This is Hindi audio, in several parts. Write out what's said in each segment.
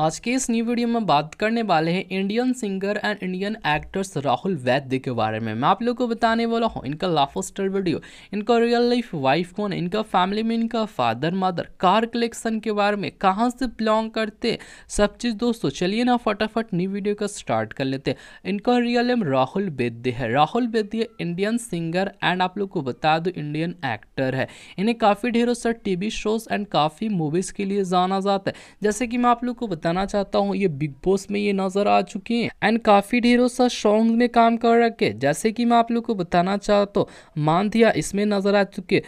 आज के इस न्यू वीडियो में बात करने वाले हैं Indian singer and Indian actors Rahul Vaidya के बारे में मैं आप लोग को बताने वाला हूँ इनका लाफोस्टर वीडियो इनका रियल लाइफ वाइफ कौन इनका फैमिली में इनका फादर मदर कार कलेक्शन के बारे में कहाँ से बिलोंग करते सब चीज़ दोस्तों चलिए ना फटाफट न्यू वीडियो का स्टार्ट कर लेते इनका रियल नेम राहुल वैद्य है राहुल वैद्य इंडियन सिंगर एंड आप लोग को बता दो इंडियन एक्टर है इन्हें काफ़ी ढेरों सर टी शोज एंड काफ़ी मूवीज़ के लिए जाना जाता है जैसे कि मैं आप लोग को बता बताना चाहता हूँ ये बिग बॉस में ये नजर आ चुकी हैं एंड काफी ढेरों सा सॉन्ग में काम कर रखे जैसे कि मैं आप लोग को बताना चाहता हूँ मानधिया इसमें नजर आ चुके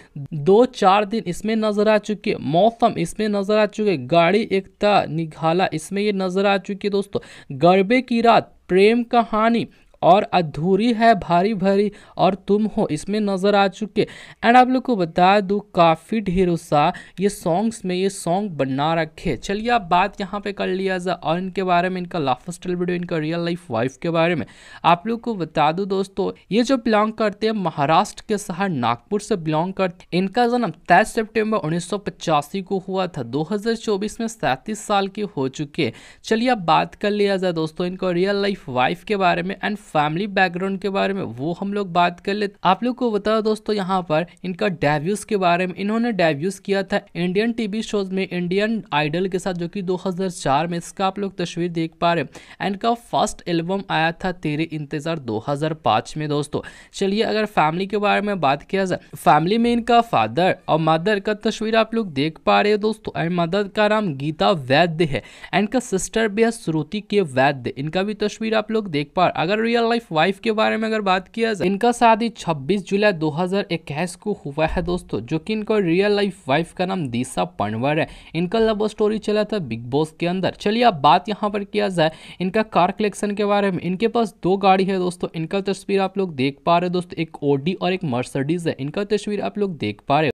दो चार दिन इसमें नजर आ चुके मौसम इसमें नजर आ चुके गाड़ी एकता निघाला इसमें ये नजर आ चुकी है दोस्तों गरबे की रात प्रेम कहानी और अधूरी है भारी भरी और तुम हो इसमें नज़र आ चुके एंड आप लोग को बता दूँ काफ़ी ढेरों सा ये सॉन्ग्स में ये सॉन्ग बना रखे चलिए आप बात यहाँ पे कर लिया जा और इनके बारे में इनका लाफ स्टाइल वीडियो इनका रियल लाइफ वाइफ के बारे में आप लोग को बता दूँ दोस्तों ये जो बिलोंग करते हैं महाराष्ट्र के शहर नागपुर से बिलोंग करते इनका जन्म तेईस सेप्टेम्बर उन्नीस को हुआ था दो में सैंतीस साल के हो चुके चलिए अब बात कर लिया जाए दोस्तों इनको रियल लाइफ वाइफ के बारे में एंड फैमिली बैकग्राउंड के बारे में वो हम लोग बात कर ले आप लोग को बताओ दोस्तों यहाँ पर इनका डेब्यूज के बारे में इन्होंने डेब्यूज किया था इंडियन टीवी शोज में इंडियन आइडल के साथ जो कि 2004 में इसका आप लोग तस्वीर देख पा रहे हैं इनका फर्स्ट एल्बम आया था तेरे इंतजार 2005 में दोस्तों चलिए अगर फैमिली के बारे में बात किया जाए फैमिली में इनका फादर और मदर का तस्वीर आप लोग देख पा रहे हो दोस्तों एंड मदर का नाम गीता वैद्य है एंड का सिस्टर भी है श्रुति के वैद्य इनका भी तस्वीर आप लोग देख पा रहे अगर रियल रियल लाइफ वाइफ के बारे में अगर बात किया जाए इनका शादी 26 जुलाई 2021 को हुआ है दोस्तों जो कि इनका रियल लाइफ वाइफ का नाम दिशा पनवर है इनका लव स्टोरी चला था बिग बॉस के अंदर चलिए अब बात यहाँ पर किया जाए इनका कार कलेक्शन के बारे में इनके पास दो गाड़ी है दोस्तों इनका तस्वीर आप लोग देख पा रहे दोस्तों एक ओडी और एक मर्सडीज है इनका तस्वीर आप लोग देख पा रहे